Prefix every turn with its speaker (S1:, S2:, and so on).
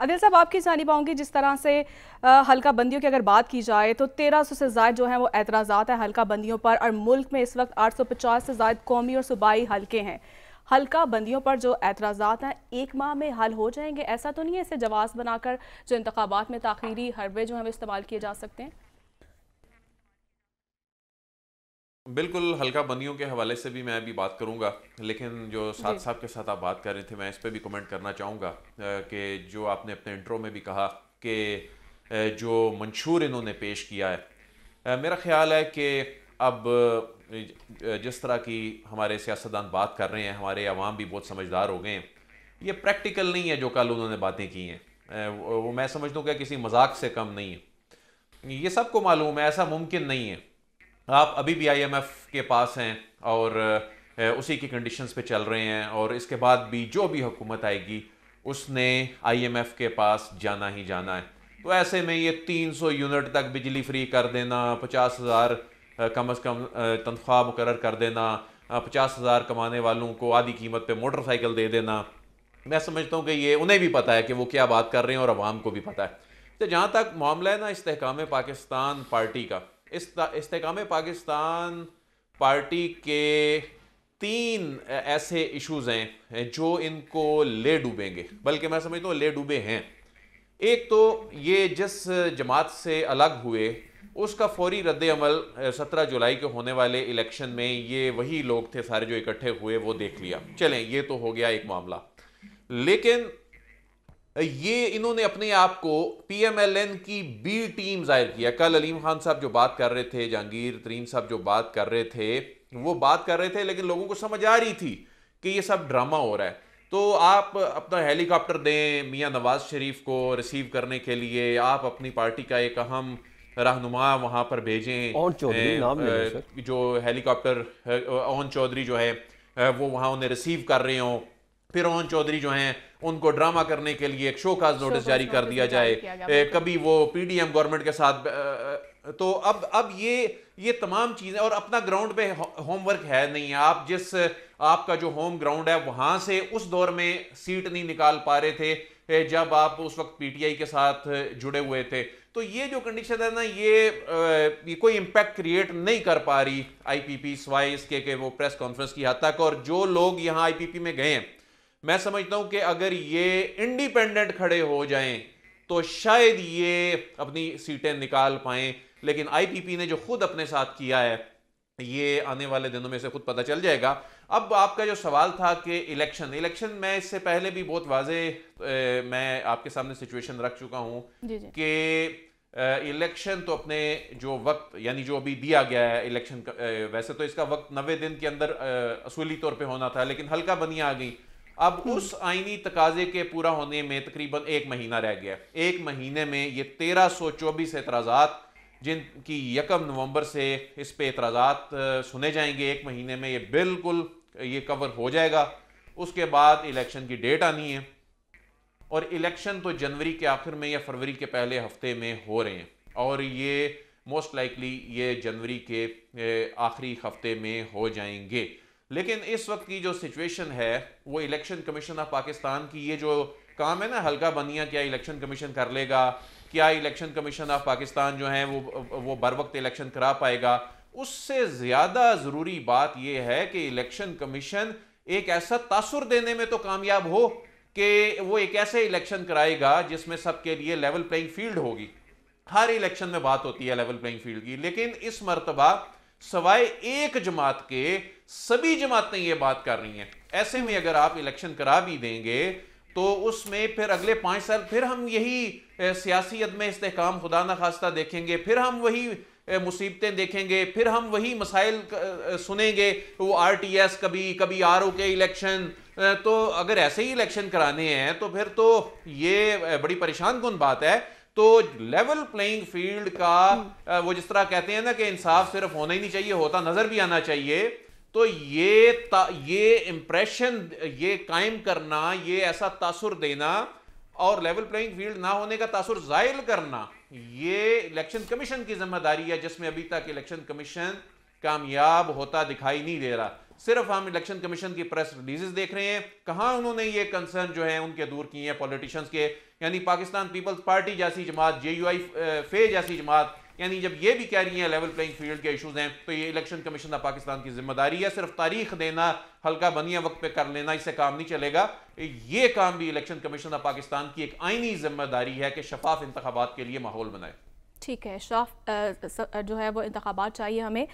S1: अदिल साहब आपकी जानी पाऊंगी जिस तरह से हल्का बंदियों की अगर बात की जाए तो 1300 से ज़ायद जो है वो एतराज़ा है हल्का बंदियों पर और मुल्क में इस वक्त 850 से ज़ायद कौमी और सूबाई हल्के हैं हल्का बंदियों पर जो एतराज़ हैं एक माह में हल हो जाएंगे ऐसा तो नहीं है इसे जवाब बनाकर जो इंतबात में तखीरी हरबे जो है वो इस्तेमाल किए जा सकते हैं बिल्कुल हल्का बंदियों के हवाले से भी मैं अभी बात करूंगा लेकिन जो साथ साहब के साथ आप बात कर रहे थे मैं इस पर भी कमेंट करना चाहूँगा कि जो आपने अपने इंट्रो में भी कहा कि जो मंशूर इन्होंने पेश किया है मेरा ख्याल है कि अब जिस तरह की हमारे सियासतदान बात कर रहे हैं हमारे आवाम भी बहुत समझदार हो गए हैं ये प्रैक्टिकल नहीं है जो कल उन्होंने बातें की हैं वो मैं समझ दूँ कि किसी मजाक से कम नहीं है ये सबको मालूम है ऐसा मुमकिन नहीं है आप अभी भी आईएमएफ के पास हैं और उसी की कंडीशंस पे चल रहे हैं और इसके बाद भी जो भी हुकूमत आएगी उसने आईएमएफ के पास जाना ही जाना है तो ऐसे में ये 300 यूनिट तक बिजली फ्री कर देना पचास हज़ार कम अज़ कम तनख्वाह मुकर कर देना पचास हज़ार कमाने वालों को आधी कीमत पे मोटरसाइकिल दे देना मैं समझता हूँ कि ये उन्हें भी पता है कि वो क्या बात कर रहे हैं और आवाम को भी पता है तो जहाँ तक मामला है ना इसकाम पाकिस्तान पार्टी का इस इसकाम पाकिस्तान पार्टी के तीन ऐसे इश्यूज हैं जो इनको ले डूबेंगे बल्कि मैं समझता हूँ ले डूबे हैं एक तो ये जिस जमात से अलग हुए उसका फौरी रद्द अमल सत्रह जुलाई के होने वाले इलेक्शन में ये वही लोग थे सारे जो इकट्ठे हुए वो देख लिया चलें ये तो हो गया एक मामला लेकिन ये इन्होंने अपने आप को पीएमएलएन की बी टीम जाहिर किया कल अलीम खान साहब जो बात कर रहे थे जहांगीर तरीन साहब जो बात कर रहे थे वो बात कर रहे थे लेकिन लोगों को समझ आ रही थी कि ये सब ड्रामा हो रहा है तो आप अपना हेलीकॉप्टर दें मियां नवाज शरीफ को रिसीव करने के लिए आप अपनी पार्टी का एक अहम रहनुमा वहां पर भेजें चौधरी नाम जो हेलीकॉप्टर ओन चौधरी जो है वो वहां उन्हें रिसीव कर रहे हों रोहन चौधरी जो हैं उनको ड्रामा करने के लिए एक शो काज नोटिस जारी कर दिया जाए कभी वो पीडीएम गवर्नमेंट के साथ तो अब अब ये ये तमाम चीज़ें और अपना ग्राउंड पे होमवर्क है नहीं है आप जिस आपका जो होम ग्राउंड है वहाँ से उस दौर में सीट नहीं निकाल पा रहे थे जब आप उस वक्त पीटीआई के साथ जुड़े हुए थे तो ये जो कंडीशन है ना ये, ये कोई इम्पैक्ट क्रिएट नहीं कर पा रही आईपीपी स्वाइस के, के वो प्रेस कॉन्फ्रेंस की हद तक और जो लोग यहाँ आई में गए हैं मैं समझता हूं कि अगर ये इंडिपेंडेंट खड़े हो जाएं तो शायद ये अपनी सीटें निकाल पाए लेकिन आईपीपी ने जो खुद अपने साथ किया है ये आने वाले दिनों में से खुद पता चल जाएगा अब आपका जो सवाल था कि इलेक्शन इलेक्शन मैं इससे पहले भी बहुत वाजे मैं आपके सामने सिचुएशन रख चुका हूं कि इलेक्शन तो अपने जो वक्त यानी जो अभी दिया गया है इलेक्शन वैसे तो इसका वक्त नबे दिन के अंदर असूली तौर पे होना था लेकिन हल्का बनिया आ गई अब हम्म। उस आईनी तकाजे के पूरा होने में तकरीबन एक महीना रह गया एक महीने में ये तेरह सौ चौबीस एतराजा जिनकी यकम नवंबर से इस पे एतराज़ा सुने जाएंगे एक महीने में ये बिल्कुल ये कवर हो जाएगा उसके बाद इलेक्शन की डेट आनी है और इलेक्शन तो जनवरी के आखिर में या फरवरी के पहले हफ्ते में हो रहे हैं और ये मोस्ट लाइकली ये जनवरी के आखिरी हफ्ते में हो जाएंगे लेकिन इस वक्त की जो सिचुएशन है वो इलेक्शन कमीशन ऑफ पाकिस्तान की ये जो काम है ना हल्का बनिया क्या इलेक्शन कमीशन कर लेगा क्या इलेक्शन कमीशन ऑफ पाकिस्तान जो है वो वो बर वक्त इलेक्शन करा पाएगा उससे ज़्यादा ज़रूरी बात यह है कि इलेक्शन कमीशन एक ऐसा तासुर देने में तो कामयाब हो कि वो एक ऐसे इलेक्शन कराएगा जिसमें सबके लिए लेवल प्लेइंग फील्ड होगी हर इलेक्शन में बात होती है लेवल प्लेइंग फील्ड की लेकिन इस मरतबा सवाए एक जमात के सभी जमातें ये बात कर रही हैं ऐसे में अगर आप इलेक्शन करा भी देंगे तो उसमें फिर अगले पाँच साल फिर हम यही सियासी अदम इस्तेकाम खुदा न खास्ता देखेंगे फिर हम वही मुसीबतें देखेंगे फिर हम वही मसाइल सुनेंगे वो आर टी एस कभी कभी आर ओ के इलेक्शन तो अगर ऐसे ही इलेक्शन कराने हैं तो फिर तो ये बड़ी परेशान कन बात है तो लेवल प्लेइंग फील्ड का वो जिस तरह कहते हैं ना कि इंसाफ सिर्फ होना ही नहीं चाहिए होता नजर भी आना चाहिए तो ये ये इंप्रेशन ये कायम करना ये ऐसा तासुर देना और लेवल प्लेइंग फील्ड ना होने का तासुर जायल करना ये इलेक्शन कमीशन की जिम्मेदारी है जिसमें अभी तक इलेक्शन कमीशन कामयाब होता दिखाई नहीं दे रहा सिर्फ हम इलेक्शन कमीशन की प्रेस रिलीजेस देख रहे हैं कहां उन्होंने ये कंसर्न जो है उनके दूर किए हैं पॉलिटिशियंस के यानी पाकिस्तान पीपल्स पार्टी जैसी जमात जे यू आई फे जैसी जमात यानी जब ये भी कह रही है लेवल प्लेइंग फील्ड के इशूज़ हैं तो ये इलेक्शन कमीशन ऑफ पाकिस्तान की जिम्मेदारी है सिर्फ तारीख देना हल्का बनिया वक्त पे कर लेना इससे काम नहीं चलेगा ये काम भी इलेक्शन कमीशन ऑफ पाकिस्तान की एक आइनी जिम्मेदारी है कि शफाफ इंतबात के लिए माहौल बनाए ठीक है शाफ जो है वो इंतबात चाहिए हमें